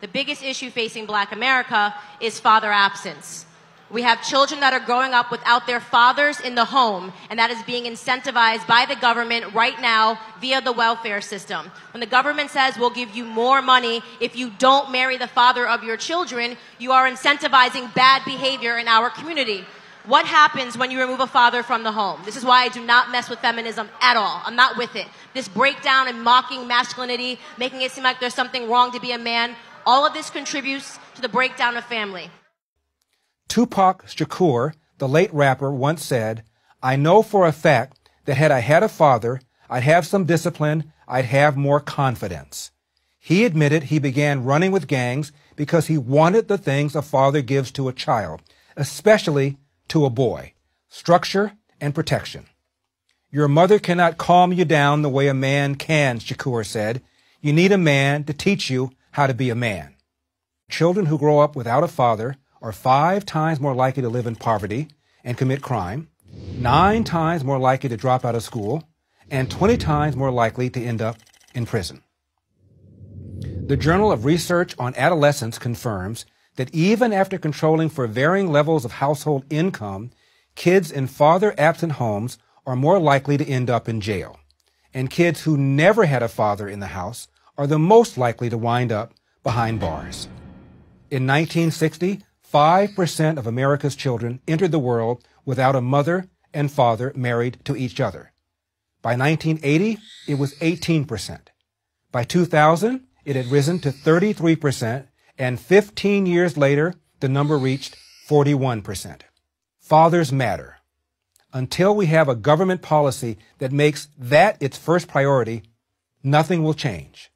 The biggest issue facing black America is father absence. We have children that are growing up without their fathers in the home, and that is being incentivized by the government right now via the welfare system. When the government says, we'll give you more money if you don't marry the father of your children, you are incentivizing bad behavior in our community. What happens when you remove a father from the home? This is why I do not mess with feminism at all. I'm not with it. This breakdown and mocking masculinity, making it seem like there's something wrong to be a man, all of this contributes to the breakdown of family. Tupac Shakur, the late rapper, once said, I know for a fact that had I had a father, I'd have some discipline, I'd have more confidence. He admitted he began running with gangs because he wanted the things a father gives to a child, especially to a boy structure and protection. Your mother cannot calm you down the way a man can, Shakur said. You need a man to teach you how to be a man. Children who grow up without a father are five times more likely to live in poverty and commit crime, nine times more likely to drop out of school, and 20 times more likely to end up in prison. The Journal of Research on Adolescence confirms that even after controlling for varying levels of household income, kids in father absent homes are more likely to end up in jail. And kids who never had a father in the house are the most likely to wind up behind bars. In 1960, 5% of America's children entered the world without a mother and father married to each other. By 1980, it was 18%. By 2000, it had risen to 33%, and 15 years later, the number reached 41%. Fathers matter. Until we have a government policy that makes that its first priority, nothing will change.